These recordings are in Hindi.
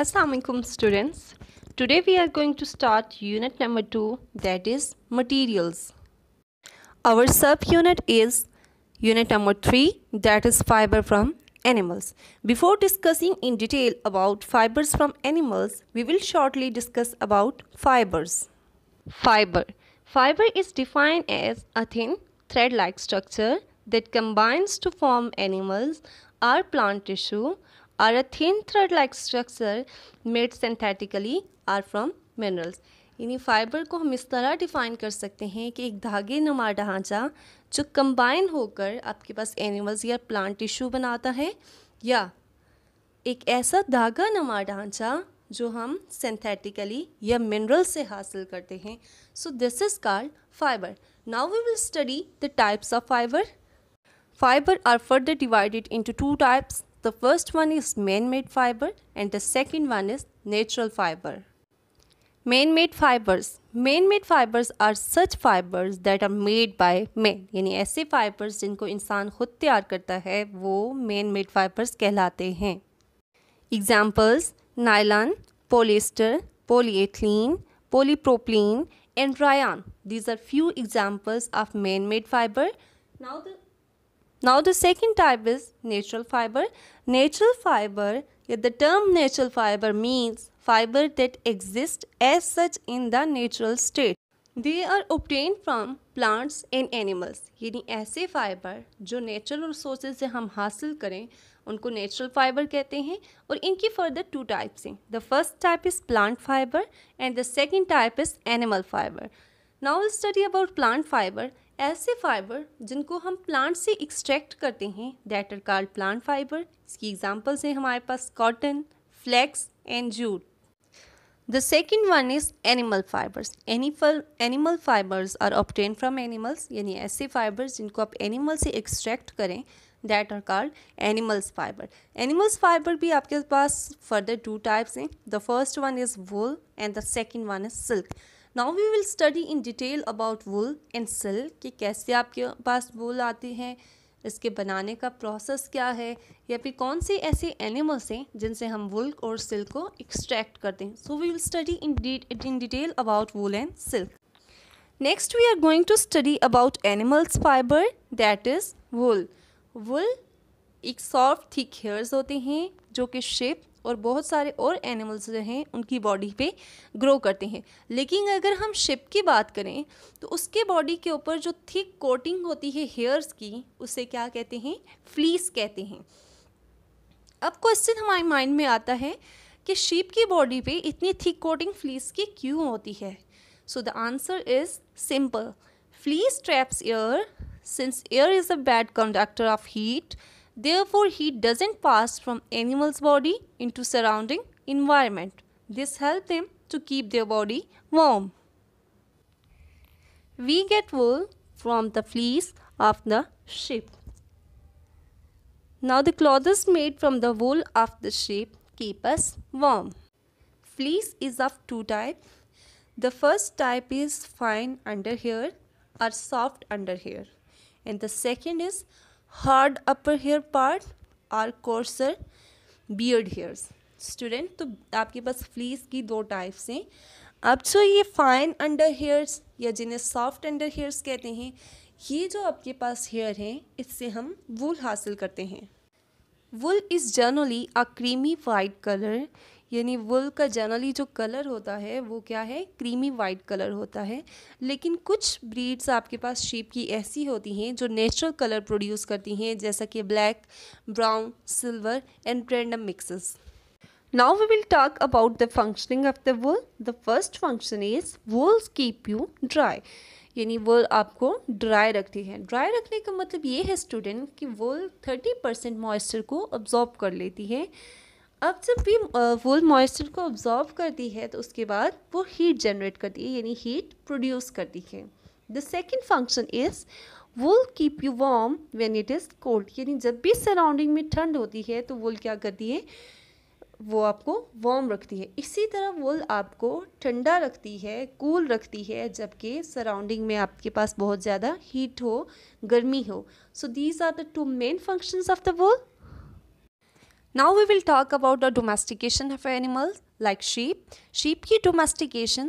Assalamualaikum students. Today we are going to start unit number 2 that is materials. Our sub unit is unit number 3 that is fiber from animals. Before discussing in detail about fibers from animals, we will shortly discuss about fibers. Fiber. Fiber is defined as a thin thread-like structure that combines to form animals or plant tissue are a thin thread-like structure made synthetically are from minerals. यानी फाइबर को हम इस तरह डिफाइन कर सकते हैं कि एक धागे नुमा ढांचा जो कंबाइन होकर आपके पास एनिमल्स या प्लांट टिश्यू बनाता है या एक ऐसा धागा नुमा ढांचा जो हम सिंथेटिकली या मिनरल से हासिल करते हैं so this is called fiber now we will study the types of fiber fiber are further divided into two types The first one is man-made fiber and the second one is natural fiber. Man-made fibers. Man-made fibers are such fibers that are made by man. यानी ऐसे fibers जिनको इंसान खुद तैयार करता है वो man-made fibers कहलाते हैं Examples nylon, polyester, polyethylene, polypropylene and rayon. These are few examples of man-made fiber. Now the Now the second type is natural fiber. Natural fiber, the term natural fiber means fiber that exists as such in the natural state. They are obtained from plants and animals. यानी ऐसे fiber जो natural resources से हम हासिल करें उनको natural fiber कहते हैं और इनकी further two types हैं. The first type is plant fiber and the second type is animal fiber. Now we'll study about plant fiber. ऐसे फाइबर जिनको हम प्लांट से एक्सट्रैक्ट करते हैं that are called plant fiber इसकी एग्जाम्पल्स हैं हमारे पास cotton flax and jute the second one is animal fibers animal animal fibers are obtained from animals यानी ऐसे फाइबर्स जिनको आप एनिमल से एक्सट्रैक्ट करें that are called animals fiber animals fiber भी आपके पास फर्दर टू टाइप्स हैं the first one is wool and the second one is silk now we will study in detail about wool and silk कि कैसे आपके पास वुल आती हैं इसके बनाने का प्रोसेस क्या है या फिर कौन से ऐसे एनिमल्स हैं जिनसे हम वुल और सिल्क को एक्सट्रैक्ट करते हैं so we will study in in detail about wool and silk next we are going to study about animals fiber that is wool wool एक सॉफ्ट थिक हेयर्स होते हैं जो कि शेप और बहुत सारे और एनिमल्स जो हैं उनकी बॉडी पे ग्रो करते हैं लेकिन अगर हम शिप की बात करें तो उसके बॉडी के ऊपर जो थिक कोटिंग होती है हेयर्स की उसे क्या कहते हैं फ्लीस कहते हैं अब क्वेश्चन हमारे माइंड में आता है कि शिप की बॉडी पे इतनी थिक कोटिंग फ्लीस की क्यों होती है so the answer is simple fleece traps air since air is a bad conductor of heat Therefore, heat doesn't pass from animal's body into surrounding environment. This helps them to keep their body warm. We get wool from the fleece of the sheep. Now the clothes made from the wool of the sheep keep us warm. Fleece is of two types. The first type is fine under here or soft under here and the second is hard upper hair part और कोर्सर बियर्ड हेयर्स स्टूडेंट तो आपके पास फ्लीस की दो टाइप्स हैं अब जो ये फाइन अंडर हेयर्स या जिन्हें सॉफ्ट अंडर हेयर्स कहते हैं ये जो आपके पास हेयर हैं इससे हम वूल हासिल करते हैं wool is generally a creamy white colour यानी वुल का जनरली जो कलर होता है वो क्या है क्रीमी वाइट कलर होता है लेकिन कुछ ब्रीड्स आपके पास शीप की ऐसी होती हैं जो नेचुरल कलर प्रोड्यूस करती हैं जैसा कि black brown silver and random mixes Now we will talk about the functioning of the wool. The first function is wools keep you dry. यानी वुल आपको ड्राई रखती है ड्राई रखने का मतलब ये है स्टूडेंट कि वुल 30 परसेंट मॉइस्चर को अब्जॉर्ब कर लेती है अब जब भी वोल मॉइस्चर को ऑब्जॉर्व करती है तो उसके बाद वो हीट जनरेट करती है यानी हीट प्रोड्यूस करती है the second function is wool keep you warm when it is cold यानी जब भी सराउंडिंग में ठंड होती है तो वुल क्या करती है वो आपको वार्म रखती है इसी तरह वुल आपको ठंडा रखती है कूल रखती है जबकि सराउंडिंग में आपके पास बहुत ज़्यादा हीट हो गर्मी हो so these are the two main functions of the wool Now we will talk about the domestication of animals like sheep. Sheep की domestication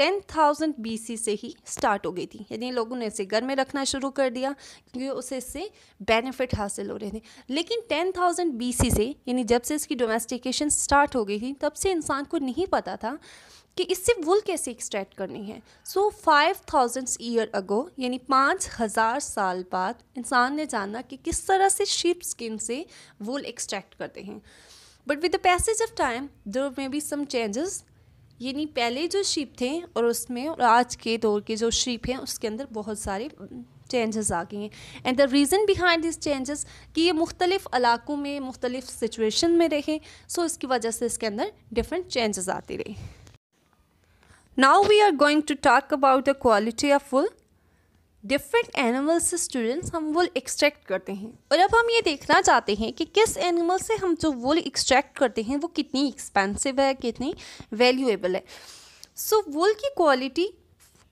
10,000 BC से ही स्टार्ट हो गई थी यानी लोगों ने इसे घर में रखना शुरू कर दिया क्योंकि उसे इससे बेनिफिट हासिल हो रहे थे लेकिन 10,000 BC से यानी जब से इसकी डोमेस्टिकेशन स्टार्ट हो गई थी तब से इंसान को नहीं पता था कि इससे वुल कैसे एक्सट्रैक्ट करनी है so five thousands year ago यानी पाँच हज़ार साल बाद इंसान ने जाना कि किस तरह से शीप स्किन से वुल एक्सट्रैक्ट करते हैं but with the passage of time there may be some changes यानी पहले जो शीप थे और उसमें और आज के दौर के जो शीप हैं उसके अंदर बहुत सारे चेंजेस आ गए हैं and the reason behind this changes कि ये मुख्तलिफ़ इलाकों में मुख्तलिफ़ सिचुएशन में रहे सो so इसकी वजह से इसके अंदर डिफरेंट चेंजेस आते रहे Now we are going to talk about the quality of wool. Different animals से स्टूडेंट्स हम वुल एक्सट्रैक्ट करते हैं और अब हम ये देखना चाहते हैं कि किस एनिमल से हम जो वुल एक्सट्रैक्ट करते हैं वो कितनी एक्सपेंसिव है कितनी वैल्यूएबल है सो so, वुल की क्वालिटी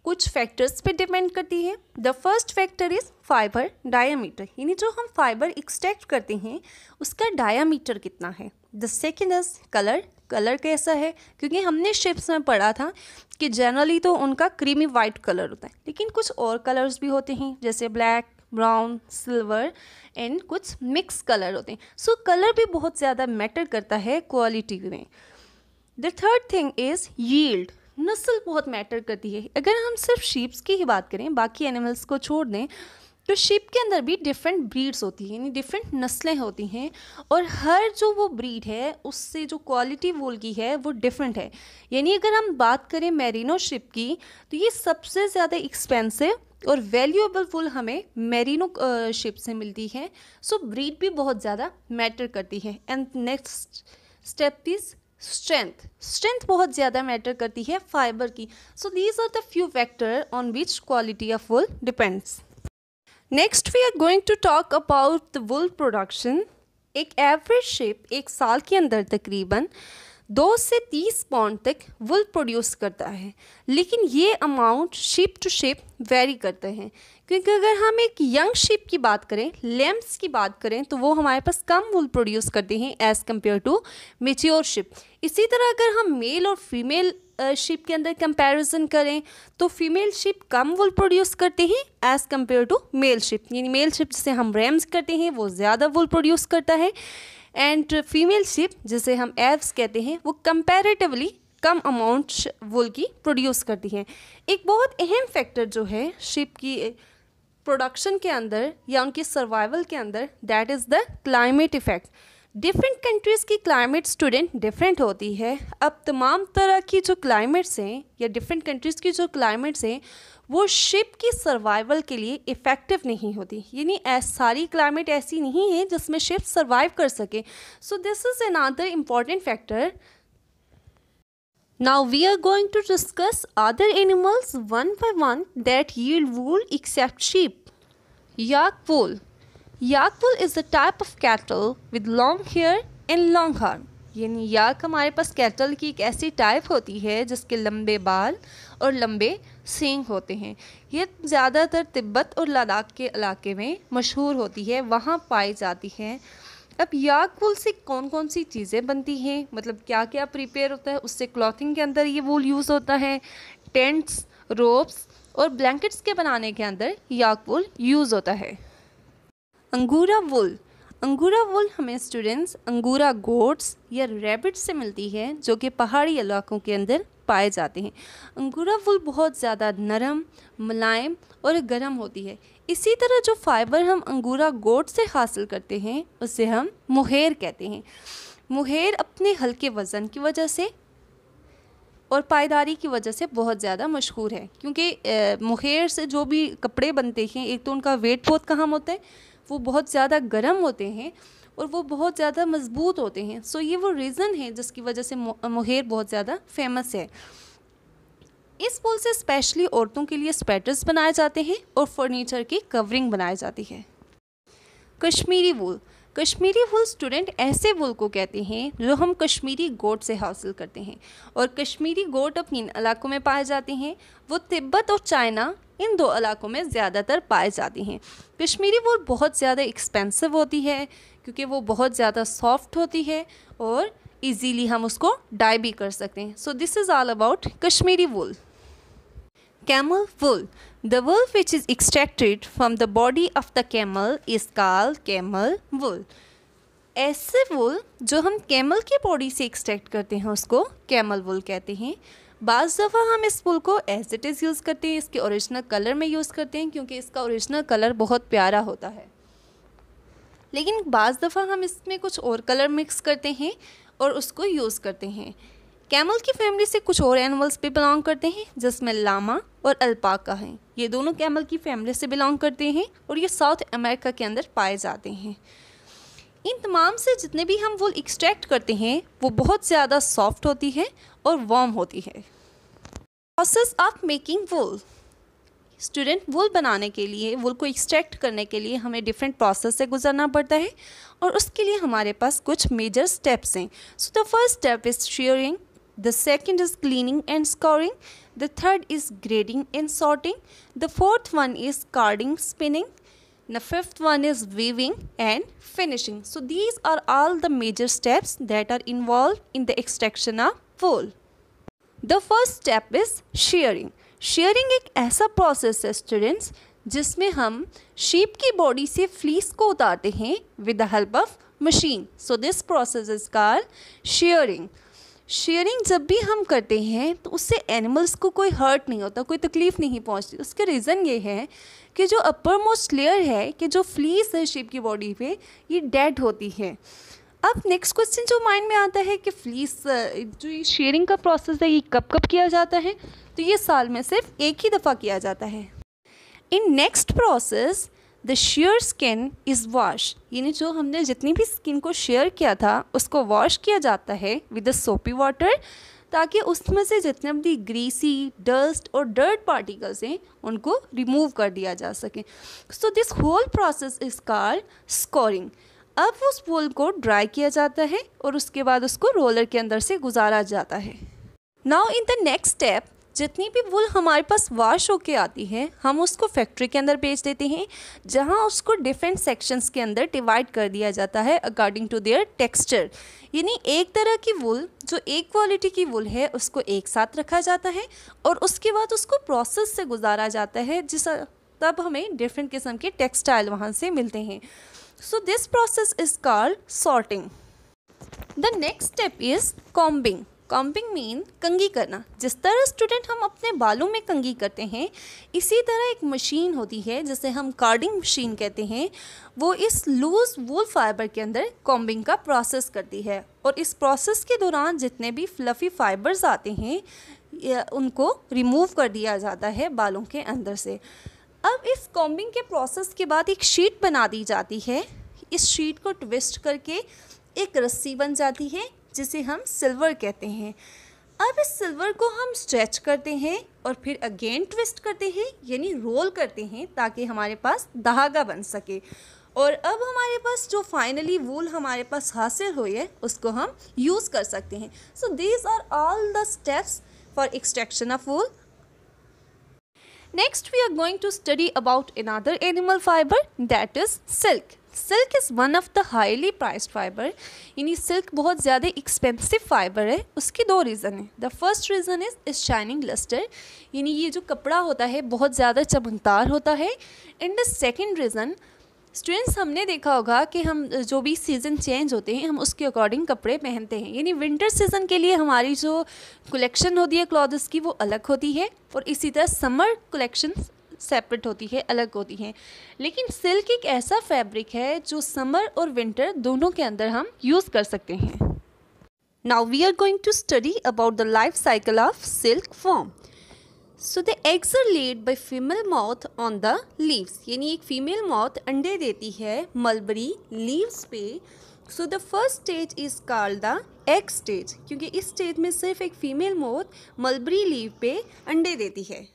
कुछ फैक्टर्स पे डिपेंड करती है the first factor is fiber diameter यानी जो हम फाइबर एक्सट्रैक्ट करते हैं उसका डायामीटर कितना है the second is colour colour कैसा है क्योंकि हमने शिप्स में पढ़ा था कि जनरली तो उनका क्रीमी वाइट कलर होता है लेकिन कुछ और कलर्स भी होते हैं जैसे ब्लैक ब्राउन सिल्वर एंड कुछ मिक्स कलर होते हैं सो so, कलर भी बहुत ज़्यादा मैटर करता है क्वालिटी में the third thing is yield नस्ल बहुत मैटर करती है अगर हम सिर्फ शीप्स की ही बात करें बाकी एनिमल्स को छोड़ दें तो शिप के अंदर भी डिफरेंट ब्रीड्स होती हैं यानी डिफरेंट नस्लें होती हैं और हर जो वो ब्रीड है उससे जो क्वालिटी वोल की है वो डिफरेंट है यानी अगर हम बात करें मेरिनो शिप की तो ये सबसे ज़्यादा एक्सपेंसिव और वैल्यूएबल वुल हमें मेरिनो शिप से मिलती है सो ब्रीड भी बहुत ज़्यादा मैटर करती है and next step is strength strength बहुत ज़्यादा मैटर करती है फाइबर की so these are the few factor on which quality of wool depends next we are going to talk about the wool production एक एवरेज शिप एक साल के अंदर तकरीबन दो से तीस पाउंड तक वुल प्रोड्यूस करता है लेकिन ये amount sheep to sheep vary करते हैं क्योंकि अगर हम एक यंग शिप की बात करें लेम्स की बात करें तो वो हमारे पास कम वुल प्रोड्यूस करते हैं as compare to mature sheep इसी तरह अगर हम मेल और फीमेल शिप के अंदर कंपैरिजन करें तो फीमेल शिप कम वुल प्रोड्यूस करते हैं as compare to male sheep यानी मेल शिप जिसे हम रैम्स करते हैं वो ज़्यादा वुल प्रोड्यूस करता है एंड फीमेल शिप जिसे हम एव्स कहते हैं वो कंपेरेटिवली कम अमाउंट वुल की प्रोड्यूस करती हैं एक बहुत अहम फैक्टर जो है शिप की प्रोडक्शन के अंदर या उनकी सर्वाइवल के अंदर that is the climate effect different countries की क्लाइमेट स्टूडेंट डिफरेंट होती है अब तमाम तरह की जो क्लाइमेट्स हैं या डिफरेंट कंट्रीज़ की जो क्लाइमेट्स हैं वो शिप की सर्वाइवल के लिए इफ़ेक्टिव नहीं होती यानी सारी क्लाइमेट ऐसी नहीं है जिसमें शिप सर्वाइव कर सके so this is another important factor Now we are going to discuss other animals one by one that yield wool except sheep. Yak wool. Yak wool is the type of cattle with long hair and long horn यानी याक हमारे पास कैटल की एक ऐसी टाइप होती है जिसके लंबे बाल और लंबे सींग होते हैं ये ज़्यादातर तिब्बत और लद्दाख के इलाके में मशहूर होती है वहाँ पाई जाती है अब याक वूल से कौन कौन सी चीज़ें बनती हैं मतलब क्या क्या प्रिपेयर होता है उससे क्लॉथिंग के अंदर ये वूल यूज़ होता है टेंट्स रोप्स और ब्लैंकेट्स के बनाने के अंदर याक वूल यूज़ होता है अंगूरा वुल अंगूरा वुल हमें स्टूडेंट्स अंगूरा गोट्स या रैबिट से मिलती है जो कि पहाड़ी इलाकों के अंदर पाए जाते हैं अंगूरा वुल बहुत ज़्यादा नरम मुलायम और गर्म होती है इसी तरह जो फाइबर हम अंगूरा गोट से हासिल करते हैं उसे हम मुहेर कहते हैं मुहेर अपने हल्के वज़न की वजह से और पायदारी की वजह से बहुत ज़्यादा मशहूर है क्योंकि मुहेर से जो भी कपड़े बनते हैं एक तो उनका वेट बहुत कम होता है वो बहुत ज़्यादा गर्म होते हैं और वो बहुत ज़्यादा मजबूत होते हैं सो ये वो रीज़न है जिसकी वजह से मोहेर बहुत ज़्यादा फेमस है इस पुल से स्पेशली औरतों के लिए स्वेटर्स बनाए जाते हैं और फर्नीचर की कवरिंग बनाई जाती है Kashmiri wool Kashmiri wool student ऐसे वूल को कहते हैं जो हम कश्मीरी गोट से हासिल करते हैं और कश्मीरी गोट अपने इन इलाकों में पाए जाते हैं वो तिब्बत और चाइना इन दो इलाकों में ज़्यादातर पाए जाती हैं कश्मीरी वूल बहुत ज़्यादा एक्सपेंसिव होती है क्योंकि वो बहुत ज़्यादा सॉफ्ट होती है और इजीली हम उसको डाई भी कर सकते हैं so this is all about Kashmiri wool camel wool the wool which is extracted from the body of the camel is call camel wool ऐसे वुल जो हम कैमल की बॉडी से एक्सट्रैक्ट करते हैं उसको कैमल वुल कहते हैं बज़ दफ़ा हम इस फूल को एज इट इज़ यूज़ करते हैं इसके ओरिजिनल कलर में यूज़ करते हैं क्योंकि इसका ओरिजिनल कलर बहुत प्यारा होता है लेकिन बाज़ दफ़ा हम इसमें कुछ और कलर मिक्स करते हैं और उसको यूज़ करते हैं कैमल की फैमिली से कुछ और एनिमल्स भी बिलोंग करते हैं जिसमें लामा और अल्पाका हैं ये दोनों कैमल की फैमिली से बिलोंग करते हैं और ये साउथ अमेरिका के अंदर पाए जाते हैं इन तमाम से जितने भी हम वूल एक्सट्रैक्ट करते हैं वो बहुत ज़्यादा सॉफ्ट होती है और वॉर्म होती है process of making wool student wool बनाने के लिए वुल को एक्सट्रैक्ट करने के लिए हमें डिफरेंट प्रोसेस से गुजरना पड़ता है और उसके लिए हमारे पास कुछ मेजर स्टेप्स हैं so the first step is shearing the second is cleaning and scouring the third is grading and sorting the fourth one is carding spinning the fifth one is weaving and finishing so these are all the major steps that are involve in the extraction of wool the first step is shearing shearing एक ऐसा प्रोसेस है स्टूडेंट्स जिसमें हम शीप की बॉडी से फ्लीस को उतारते हैं with the help of machine so this process is call shearing shearing जब भी हम करते हैं तो उससे एनिमल्स को कोई हर्ट नहीं होता कोई तकलीफ़ नहीं पहुंचती उसके रीज़न ये है कि जो अपर मोस्ट लेयर है कि जो फ्लीस है शिप की बॉडी पे ये डेड होती है अब नेक्स्ट क्वेश्चन जो माइंड में आता है कि फ्लीस uh, जो ये शेयरिंग का प्रोसेस है ये कब कब किया जाता है तो ये साल में सिर्फ एक ही दफ़ा किया जाता है in next process the shear skin is wash यानी जो हमने जितनी भी स्किन को शेयर किया था उसको वॉश किया जाता है विद अ सोपी वाटर ताकि उसमें से जितने भी ग्रीसी डस्ट और डर्ट पार्टिकल्स हैं उनको रिमूव कर दिया जा सके so this whole process is called scouring अब उस वूल को ड्राई किया जाता है और उसके बाद उसको रोलर के अंदर से गुजारा जाता है now in the next step जितनी भी वुल हमारे पास वॉश होके आती है हम उसको फैक्ट्री के अंदर बेच देते हैं जहां उसको डिफरेंट सेक्शंस के अंदर डिवाइड कर दिया जाता है अकॉर्डिंग टू देयर टेक्सचर यानी एक तरह की वुल जो एक क्वालिटी की वुल है उसको एक साथ रखा जाता है और उसके बाद उसको प्रोसेस से गुजारा जाता है जिस तब हमें डिफरेंट किस्म के टेक्सटाइल वहाँ से मिलते हैं So this process is called sorting. The next step is combing. Combing mean कंगी करना जिस तरह स्टूडेंट हम अपने बालों में कंगी करते हैं इसी तरह एक मशीन होती है जिसे हम कार्डिंग मशीन कहते हैं वो इस लूज वूल फाइबर के अंदर कॉम्बिंग का प्रोसेस करती है और इस प्रोसेस के दौरान जितने भी फ्लफ़ी फाइबर्स आते हैं उनको रिमूव कर दिया जाता है बालों के अंदर से अब इस कॉम्बिंग के प्रोसेस के बाद एक शीट बना दी जाती है इस शीट को ट्विस्ट करके एक रस्सी बन जाती है जिसे हम सिल्वर कहते हैं अब इस सिल्वर को हम स्ट्रेच करते हैं और फिर अगेन ट्विस्ट करते हैं यानी रोल करते हैं ताकि हमारे पास धागा बन सके और अब हमारे पास जो फाइनली वूल हमारे पास हासिल हुई है उसको हम यूज़ कर सकते हैं so these are all the steps for extraction of wool Next we are going to study about another animal fiber that is silk. Silk is one of the highly priced fiber यानी सिल्क बहुत ज़्यादा एक्सपेंसिव फाइबर है उसके दो रीज़न हैं the first reason is is shining lustre यानी ये जो कपड़ा होता है बहुत ज़्यादा चमकदार होता है and the second reason students हमने देखा होगा कि हम जो भी सीज़न चेंज होते हैं हम उसके अकॉर्डिंग कपड़े पहनते हैं यानी विंटर सीज़न के लिए हमारी जो कलेक्शन होती है क्लॉथ्स की वो अलग होती है और इसी तरह समर कलेक्शन सेपरेट होती है अलग होती हैं लेकिन सिल्क एक ऐसा फैब्रिक है जो समर और विंटर दोनों के अंदर हम यूज़ कर सकते हैं now we are going to study about the life cycle of silk worm so the eggs are laid by female moth on the leaves यानी एक फीमेल मॉथ अंडे देती है मलबरी लीव्स पे so the first stage is called the egg stage क्योंकि इस स्टेज में सिर्फ एक फीमेल मॉथ मलबरी लीव पे अंडे देती है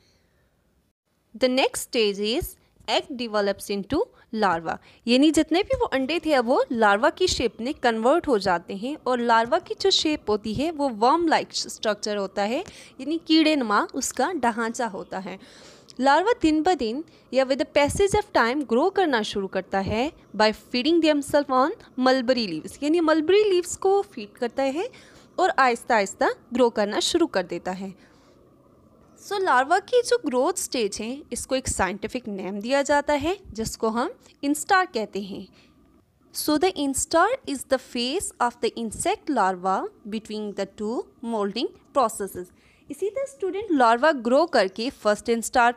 the next stage is egg develops into larva यानी जितने भी वो अंडे थे वो लार्वा की शेप में कन्वर्ट हो जाते हैं और लार्वा की जो शेप होती है वो वर्म लाइक स्ट्रक्चर होता है यानी कीड़े नमा उसका ढांचा होता है लार्वा दिन ब दिन या with the passage of time grow करना शुरू करता है by feeding them self on mulberry leaves यानी मलबरी लीव्स को फीड करता है और आहिस्ता आहिस्ता ग्रो करना शुरू कर देता है सो लार्वा की जो ग्रोथ स्टेज है इसको एक साइंटिफिक नेम दिया जाता है जिसको हम इंस्टार कहते हैं so the instar is the phase of the insect larva between the two moulting process इसी तरह स्टूडेंट लार्वा ग्रो करके फर्स्ट इंस्टार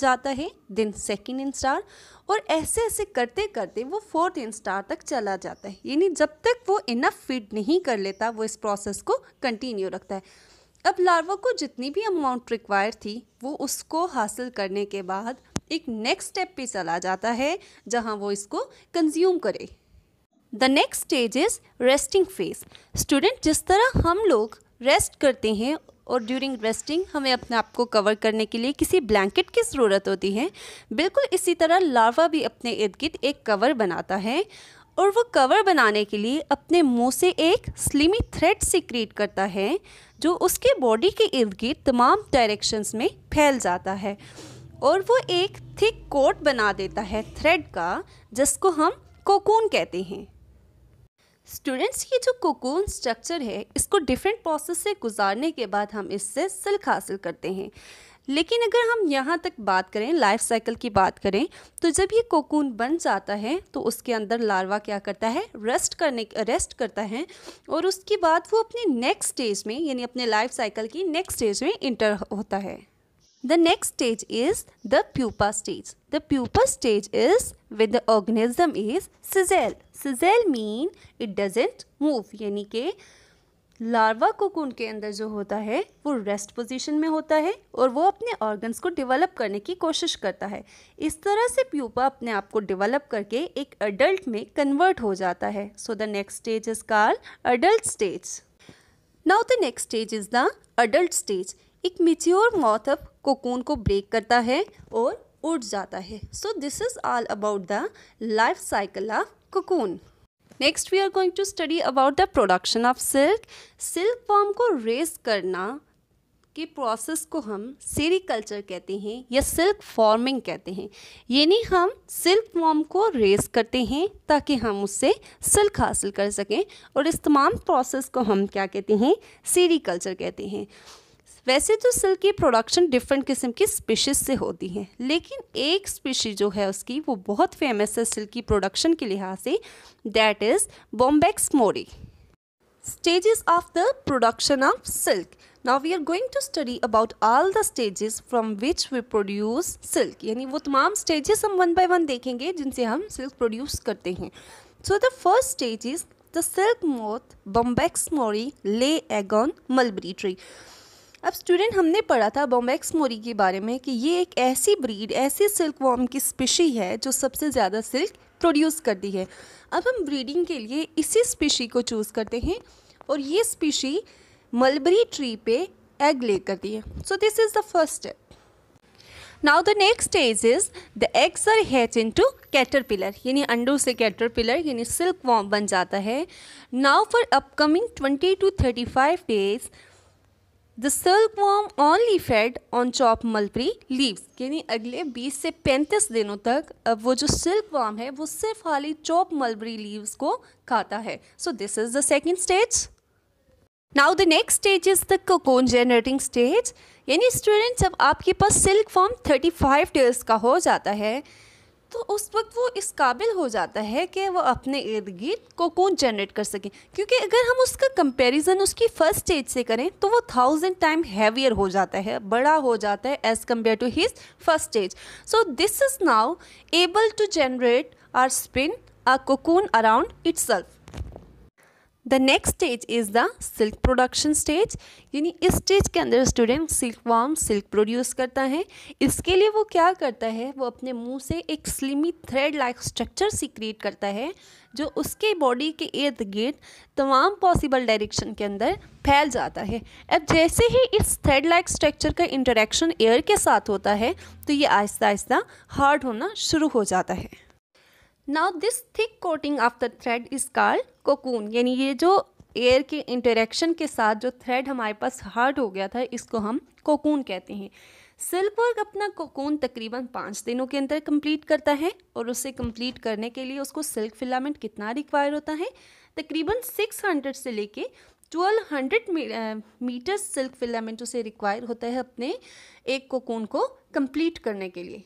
जाता है देन सेकेंड इंस्टार और ऐसे ऐसे करते करते वो फोर्थ इंस्टार तक चला जाता है यानी जब तक वो इनफ फीड नहीं कर लेता वो इस प्रोसेस को कंटिन्यू रखता है अब लार्वा को जितनी भी अमाउंट रिक्वायर थी वो उसको हासिल करने के बाद एक नेक्स्ट स्टेप पे चला जाता है जहां वो इसको कंज्यूम करे the next stage is resting phase student जिस तरह हम लोग रेस्ट करते हैं और ड्यूरिंग रेस्टिंग हमें अपने आप को कवर करने के लिए किसी ब्लैंकेट की ज़रूरत होती है बिल्कुल इसी तरह लार्वा भी अपने इर्द गिर्द एक कवर बनाता है और वो कवर बनाने के लिए अपने मुंह से एक स्लिमी थ्रेड क्रिएट करता है जो उसके बॉडी के इर्द गिर्द तमाम डायरेक्शंस में फैल जाता है और वो एक थिक कोट बना देता है थ्रेड का जिसको हम कोकून कहते हैं स्टूडेंट्स ये जो कोकून स्ट्रक्चर है इसको डिफरेंट प्रोसेस से गुजारने के बाद हम इससे सिल्क हासिल करते हैं लेकिन अगर हम यहाँ तक बात करें लाइफ साइकिल की बात करें तो जब ये कोकून बन जाता है तो उसके अंदर लार्वा क्या करता है रेस्ट करने रेस्ट करता है और उसके बाद वो अपने नेक्स्ट स्टेज में यानी अपने लाइफ साइकिल की नेक्स्ट स्टेज में इंटर होता है the next stage is the pupa stage the pupa stage is with the organism is sessile sessile mean it doesn't move यानी कि लार्वा कोकून के अंदर जो होता है वो रेस्ट पोजीशन में होता है और वो अपने ऑर्गन्स को डेवलप करने की कोशिश करता है इस तरह से प्यूपा अपने आप को डेवलप करके एक अडल्ट में कन्वर्ट हो जाता है so the next stage is call adult stage now the next stage is the adult stage एक मिच्योर अप कोकून को ब्रेक करता है और उड़ जाता है so this is all about the life cycle of cocoon next we are going to study about the production of silk silk worm को रेस करना के प्रोसेस को हम सेरिकल्चर कहते हैं या सिल्क फॉर्मिंग कहते हैं यानी हम सिल्क फॉर्म को रेस करते हैं ताकि हम उससे सिल्क हासिल कर सकें और इस तमाम प्रोसेस को हम क्या कहते हैं सेरिकल्चर कहते हैं वैसे तो सिल्क की प्रोडक्शन डिफरेंट किस्म की स्पीशीज से होती है लेकिन एक स्पीशी जो है उसकी वो बहुत फेमस है सिल्क की प्रोडक्शन के लिहाज से that is Bombyx mori stages of the production of silk now we are going to study about all the stages from which we produce silk यानी वो तमाम स्टेजेस हम वन बाई वन देखेंगे जिनसे हम सिल्क प्रोड्यूस करते हैं so the first stage is the silk moth Bombyx mori lay egg on mulberry tree अब स्टूडेंट हमने पढ़ा था बॉम्बेक्स मोरी के बारे में कि ये एक ऐसी ब्रीड ऐसी सिल्क वॉर्म की स्पिशी है जो सबसे ज़्यादा सिल्क प्रोड्यूस करती है अब हम ब्रीडिंग के लिए इसी स्पेशी को चूज़ करते हैं और ये स्पीशी मलबरी ट्री पे एग ले करती है so this is the first step now the next stage is the eggs are hatch into caterpillar यानी अंडों से कैटर पिलर यानी सिल्क वॉम बन जाता है now for upcoming twenty two thirty five days the worm only fed on chop mulberry leaves यानी अगले 20 से 35 दिनों तक वो जो सिल्क वर्म है वो सिर्फ खाली चॉप मलबरी लीव्स को खाता है so this is the second stage now the next stage is the cocoon generating stage यानी स्टूडेंट जब आपके पास सिल्क फॉर्म 35 डेज का हो जाता है तो उस वक्त वो इस काबिल हो जाता है कि वो अपने इर्द गिर्द कोकून जनरेट कर सके क्योंकि अगर हम उसका कंपैरिजन उसकी फर्स्ट स्टेज से करें तो वो थाउजेंड टाइम हैवियर हो जाता है बड़ा हो जाता है as compare to his first stage so this is now able to generate or spin a cocoon around itself the next stage is the silk production stage यानी इस स्टेज के अंदर student silk worm silk produce करता है इसके लिए वो क्या करता है वो अपने मुंह से एक स्लिमी थ्रेड लाइक स्ट्रक्चर सी क्रिएट करता है जो उसके बॉडी के इर्द गिर्द तमाम पॉसिबल डायरेक्शन के अंदर फैल जाता है अब जैसे ही इस थ्रेड लाइक स्ट्रक्चर का इंटरेक्शन एयर के साथ होता है तो ये आहिस्ता आहिस्ता हार्ड होना शुरू हो जाता है now this thick coating of the thread is called cocoon यानी ये जो एयर के इंटरेक्शन के साथ जो थ्रेड हमारे पास हार्ड हो गया था इसको हम कोकून कहते हैं सिल्क वर्क अपना कोकून तकरीबन पाँच दिनों के अंदर कंप्लीट करता है और उसे कंप्लीट करने के लिए उसको सिल्क फिलामेंट कितना रिक्वायर होता है तकरीबन 600 से लेके 1200 मीटर सिल्क फिलामेंट उसे रिक्वायर होता है अपने एक कोकून को कंप्लीट करने के लिए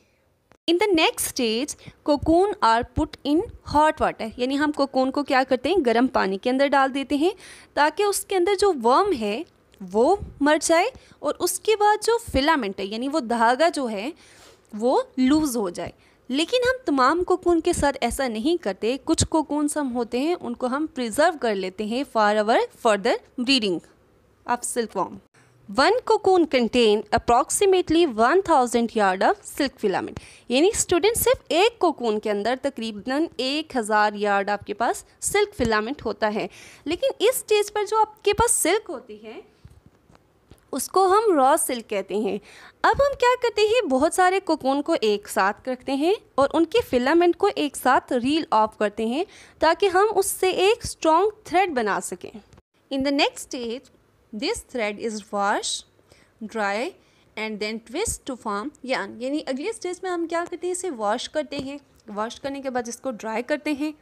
in the next stage cocoon are put in hot water यानी हम कोकून को क्या करते हैं गर्म पानी के अंदर डाल देते हैं ताकि उसके अंदर जो वर्म है वो मर जाए और उसके बाद जो फिलामेंट है यानी वो धागा जो है वो लूज़ हो जाए लेकिन हम तमाम कोकून के साथ ऐसा नहीं करते कुछ कोकून हम होते हैं उनको हम प्रिजर्व कर लेते हैं for our further breeding of worm One cocoon contain approximately 1000 yard of silk filament. यानी स्टूडेंट सिर्फ एक कोकून के अंदर तकरीबन 1000 यार्ड आपके पास सिल्क फिलामेंट होता है लेकिन इस स्टेज पर जो आपके पास सिल्क होती है उसको हम रॉ सिल्क कहते हैं अब हम क्या करते हैं बहुत सारे कोकून को एक साथ रखते हैं और उनके फिलामेंट को एक साथ रील ऑफ करते हैं ताकि हम उससे एक स्ट्रॉन्ग थ्रेड बना सकें in the next stage this thread is wash dry and then twist to form yarn यानी अगले स्टेज में हम क्या करते हैं इसे वॉश करते हैं वॉश करने के बाद इसको ड्राई करते हैं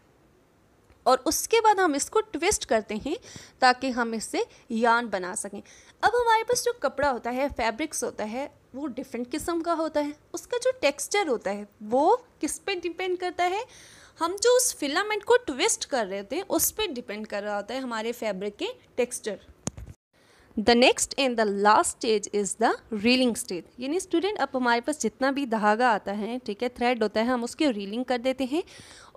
और उसके बाद हम इसको ट्विस्ट करते हैं ताकि हम इससे यान बना सकें अब हमारे पास जो कपड़ा होता है फैब्रिक्स होता है वो डिफरेंट किस्म का होता है उसका जो टेक्सचर होता है वो किस पे डिपेंड करता है हम जो उस फिलामेंट को ट्विस्ट कर रहे थे उस पर डिपेंड कर रहा होता है हमारे फैब्रिक के texture the next and the last stage is the reeling stage यानी स्टूडेंट अब हमारे पास जितना भी धागा आता है ठीक है थ्रेड होता है हम उसकी रीलिंग कर देते हैं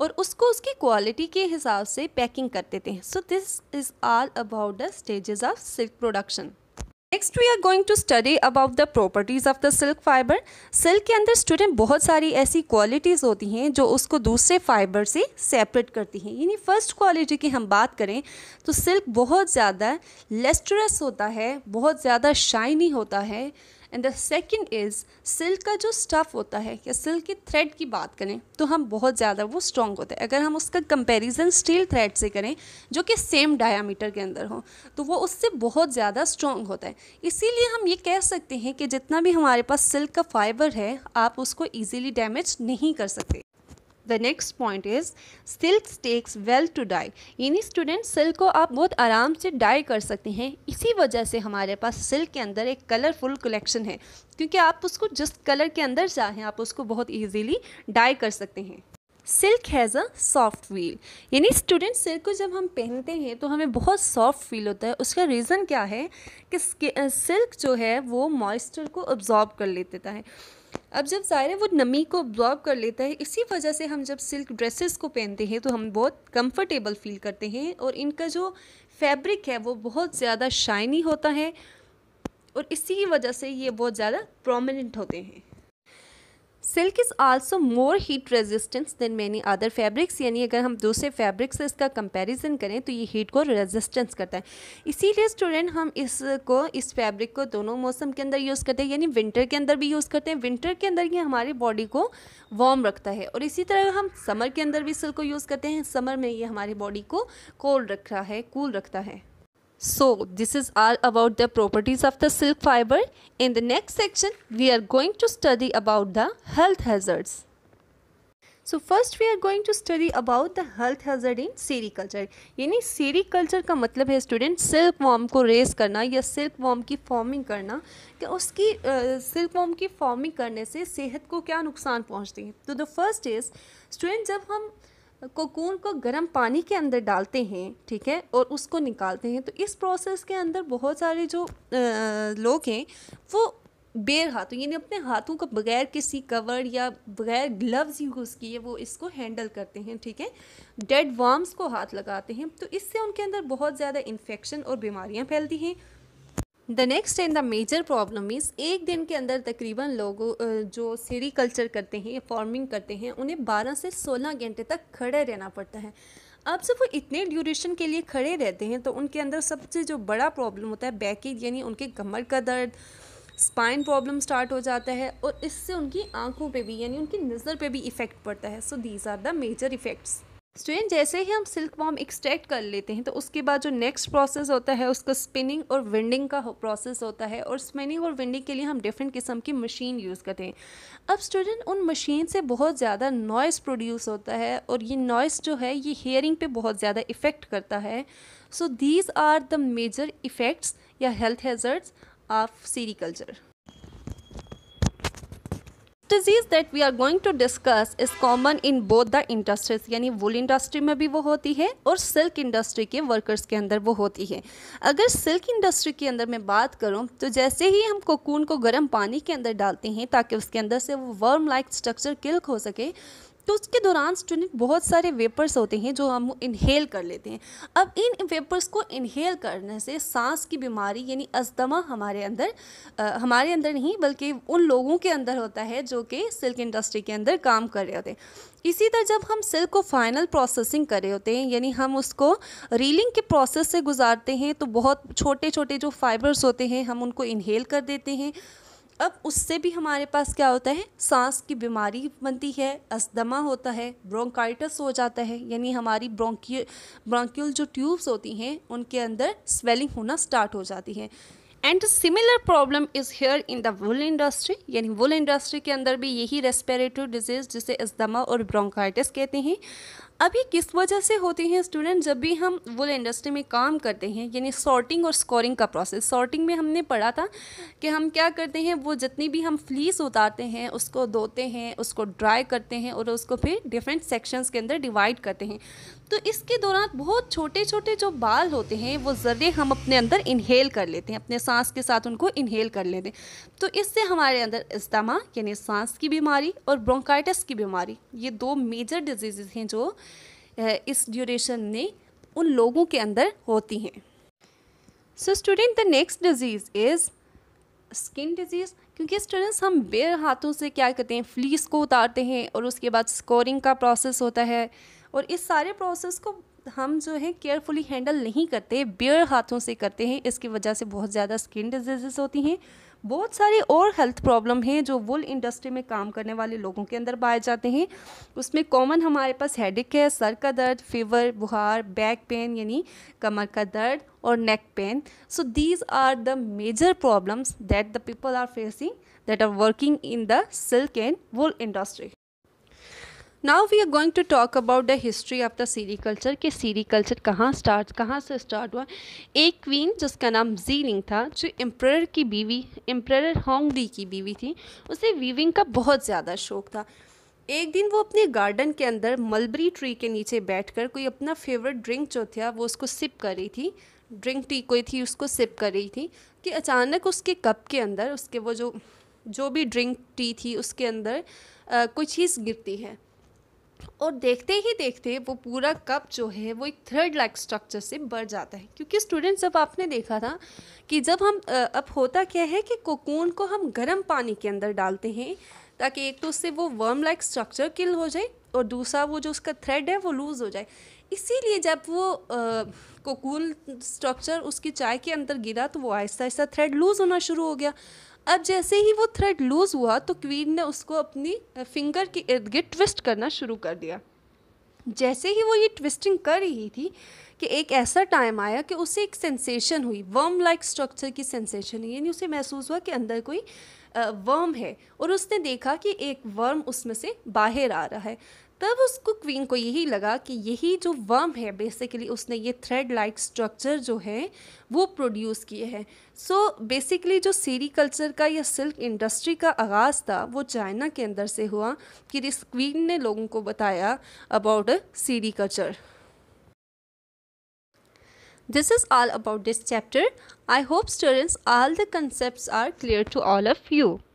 और उसको उसकी क्वालिटी के हिसाब से पैकिंग कर देते हैं so this is all about the stages of silk production next we are going to study about the properties of the silk fibre silk के अंदर स्टूडेंट बहुत सारी ऐसी क्वालिटीज़ होती हैं जो उसको दूसरे फाइबर से सेपरेट करती हैं यानी फर्स्ट क्वालिटी की हम बात करें तो सिल्क बहुत ज़्यादा लेस्टरस होता है बहुत ज़्यादा शाइनी होता है and the second is silk का जो स्टफ़ होता है या सिल्क के थ्रेड की बात करें तो हम बहुत ज़्यादा वो स्ट्रॉन्ग होता है अगर हम उसका कंपैरिजन स्टील थ्रेड से करें जो कि सेम डायामीटर के अंदर हो तो वो उससे बहुत ज़्यादा स्ट्रॉन्ग होता है इसीलिए हम ये कह सकते हैं कि जितना भी हमारे पास सिल्क का फाइबर है आप उसको ईजिली डैमेज नहीं कर सकते the next point is silk takes well to dye यानी स्टूडेंट सिल्क को आप बहुत आराम से डाई कर सकते हैं इसी वजह से हमारे पास सिल्क के अंदर एक कलरफुल कलेक्शन है क्योंकि आप उसको जिस कलर के अंदर चाहें आप उसको बहुत ईजीली डाई कर सकते हैं silk has a soft feel यानी स्टूडेंट सिल्क को जब हम पहनते हैं तो हमें बहुत सॉफ्ट फील होता है उसका रीज़न क्या है कि सिल्क जो है वो मॉइस्चर को अब्जॉर्ब कर लेता है अब जब ज़ाहिर है वो नमी को ऑब्जॉर्व कर लेता है इसी वजह से हम जब सिल्क ड्रेसेस को पहनते हैं तो हम बहुत कंफर्टेबल फील करते हैं और इनका जो फैब्रिक है वो बहुत ज़्यादा शाइनी होता है और इसी वजह से ये बहुत ज़्यादा प्रोमिनेंट होते हैं silk is also more heat resistance than many other fabrics यानी अगर हम दूसरे फैब्रिक से इसका कंपैरिजन करें तो ये हीट को रेजिस्टेंस करता है इसीलिए स्टूडेंट हम इसको इस फैब्रिक को दोनों मौसम के अंदर यूज़ करते हैं यानी विंटर के अंदर भी यूज़ करते हैं विंटर के अंदर ये हमारी बॉडी को वार्म रखता है और इसी तरह हम समर के अंदर भी सिल्क को यूज़ करते हैं समर में ये हमारी बॉडी को कोल्ड रख रहा है कूल रखता है So this is all about the properties of the silk fiber. In the next section, we are going to study about the health hazards. So first we are going to study about the health hazard in sericulture यानी सीरी कल्चर का मतलब है स्टूडेंट सिल्क वॉम को रेस करना या सिल्क वॉम की फॉर्मिंग करना कि उसकी सिल्क uh, वॉम की फॉर्मिंग करने से सेहत को क्या नुकसान पहुंचते हैं तो द फर्स्ट इज़ स्टूडेंट जब हम कोकून को गर्म पानी के अंदर डालते हैं ठीक है और उसको निकालते हैं तो इस प्रोसेस के अंदर बहुत सारे जो आ, लोग हैं वो बेर हाथों यानी अपने हाथों को बगैर किसी कवर या बगैर ग्लव्स यूज़ किए वो इसको हैंडल करते हैं ठीक है डेड वाम्स को हाथ लगाते हैं तो इससे उनके अंदर बहुत ज़्यादा इन्फेक्शन और बीमारियाँ फैलती हैं the next and the major problem is एक दिन के अंदर तकरीबन लोग जो सीरी कल्चर करते हैं या फार्मिंग करते हैं उन्हें 12 से 16 घंटे तक खड़े रहना पड़ता है अब जब वो इतने ड्यूरेशन के लिए खड़े रहते हैं तो उनके अंदर सबसे जो बड़ा प्रॉब्लम होता है बैक यानी उनके कमर का दर्द स्पाइन प्रॉब्लम स्टार्ट हो जाता है और इससे उनकी आंखों पे भी यानी उनकी नज़र पे भी इफ़ेक्ट पड़ता है so these are the major effects student तो जैसे ही हम सिल्क वॉम एक्सट्रैक्ट कर लेते हैं तो उसके बाद जो नेक्स्ट प्रोसेस होता है उसका स्पिनिंग और विंडिंग का प्रोसेस होता है और स्पिनिंग और विंडिंग के लिए हम डिफरेंट किस्म की मशीन यूज़ करते हैं अब स्टूडेंट उन मशीन से बहुत ज़्यादा नॉइस प्रोड्यूस होता है और ये नॉइस जो है ये हेयरिंग पे बहुत ज़्यादा इफ़ेक्ट करता है so these are the major effects या health hazards of sericulture diseases that we are going to discuss is common in both the industries यानी वुल इंडस्ट्री में भी वो होती है और सिल्क इंडस्ट्री के वर्कर्स के अंदर वो होती है अगर सिल्क इंडस्ट्री के अंदर मैं बात करूँ तो जैसे ही हम कोकून को गर्म पानी के अंदर डालते हैं ताकि उसके अंदर से वो वर्म लाइक स्ट्रक्चर किल्क हो सके तो उसके दौरान स्टूडेंट बहुत सारे वेपर्स होते हैं जो हम इनहेल कर लेते हैं अब इन वेपर्स को इनहेल करने से सांस की बीमारी यानी अस्थमा हमारे अंदर आ, हमारे अंदर नहीं बल्कि उन लोगों के अंदर होता है जो कि सिल्क इंडस्ट्री के अंदर काम कर रहे होते हैं इसी तरह जब हम सिल्क को फाइनल प्रोसेसिंग कर रहे होते हैं यानी हम उसको रीलिंग के प्रोसेस से गुजारते हैं तो बहुत छोटे छोटे जो फाइबर्स होते हैं हम उनको इनहेल कर देते हैं अब उससे भी हमारे पास क्या होता है सांस की बीमारी बनती है अस्थमा होता है ब्रोंकाइटस हो जाता है यानी हमारी ब्रोंकी ब्रोंक्यूल जो ट्यूब्स होती हैं उनके अंदर स्वेलिंग होना स्टार्ट हो जाती है and similar problem is here in the wool industry यानी वुल इंडस्ट्री के अंदर भी यही रेस्पिरेटरी डिजीज़ जिसे अस्थमा और ब्रोंकाइटिस कहते हैं अभी किस वजह से होती हैं स्टूडेंट जब भी हम वुल इंडस्ट्री में काम करते हैं यानी सॉर्टिंग और स्कोरिंग का प्रोसेस सॉर्टिंग में हमने पढ़ा था कि हम क्या करते हैं वो जितनी भी हम फ्लीस उतारते हैं उसको धोते हैं उसको ड्राई करते हैं और उसको फिर डिफरेंट सेक्शंस के अंदर डिवाइड करते हैं तो इसके दौरान बहुत छोटे छोटे जो बाल होते हैं वो ज़रिए हम अपने अंदर इन्हील कर लेते हैं अपने सांस के साथ उनको इन्हेल कर लेते हैं तो इससे हमारे अंदर इस्तमा यानी सांस की बीमारी और ब्रोंकाइटिस की बीमारी ये दो मेजर डिजीज़ हैं जो इस ड्यूरेशन में उन लोगों के अंदर होती हैं so student the next disease is skin disease क्योंकि स्टूडेंट्स हम बेर हाथों से क्या करते हैं फ्लीस को उतारते हैं और उसके बाद स्कोरिंग का प्रोसेस होता है और इस सारे प्रोसेस को हम जो है केयरफुली हैंडल नहीं करते बेर हाथों से करते हैं इसकी वजह से बहुत ज़्यादा स्किन डिजीज़ होती हैं बहुत सारी और हेल्थ प्रॉब्लम हैं जो वुल इंडस्ट्री में काम करने वाले लोगों के अंदर पाए जाते हैं उसमें कॉमन हमारे पास हेडिक है सर का दर्द फीवर बुखार बैक पेन यानी कमर का दर्द और neck pain so these are the major problems that the people are facing that are working in the silk and wool industry now we are going to talk about the history of the sericulture कि सीरी कल्चर कहाँ स्टार्ट कहाँ से स्टार्ट हुआ एक क्वीन जिसका नाम जीलिंग था जो एम्प्रर की बीवी एम्प्रर होंगली की बीवी थी उसे वीविंग का बहुत ज़्यादा शौक था एक दिन वो अपने गार्डन के अंदर मलबरी ट्री के नीचे बैठकर कोई अपना फेवरेट ड्रिंक जो था वो उसको सिप कर रही थी ड्रिंक टी कोई थी उसको सिप कर रही थी कि अचानक उसके कप के अंदर उसके वो जो जो भी ड्रिंक टी थी उसके अंदर आ, कोई चीज़ गिरती है और देखते ही देखते वो पूरा कप जो है वो एक थ्रेड लाइक स्ट्रक्चर से बढ़ जाता है क्योंकि स्टूडेंट्स जब आपने देखा था कि जब हम अब होता क्या है कि कोकून को हम गर्म पानी के अंदर डालते हैं ताकि एक तो उससे वो वर्म लाइक स्ट्रक्चर किल हो जाए और दूसरा वो जो उसका थ्रेड है वो लूज़ हो जाए इसीलिए जब वो कोकून स्ट्रक्चर उसकी चाय के अंदर गिरा तो वो आहिस्ता आहिस्ता थ्रेड लूज़ होना शुरू हो गया अब जैसे ही वो थ्रेड लूज़ हुआ तो क्वीन ने उसको अपनी फिंगर के इर्द गिर्द ट्विस्ट करना शुरू कर दिया जैसे ही वो ये ट्विस्टिंग कर रही थी कि एक ऐसा टाइम आया कि उसे एक सेंसेशन हुई वर्म लाइक स्ट्रक्चर की सेंसेशन हुई यानी उसे महसूस हुआ कि अंदर कोई वर्म है और उसने देखा कि एक वर्म उसमें से बाहर आ रहा है तब उसको क्वीन को यही लगा कि यही जो वर्म है बेसिकली उसने ये थ्रेड लाइक स्ट्रक्चर जो है वो प्रोड्यूस किए हैं सो बेसिकली जो सीरी कल्चर का या सिल्क इंडस्ट्री का आगाज़ था वो चाइना के अंदर से हुआ कि इस क्वीन ने लोगों को बताया about sericulture this is all about this chapter I hope students the concept are clear to all of you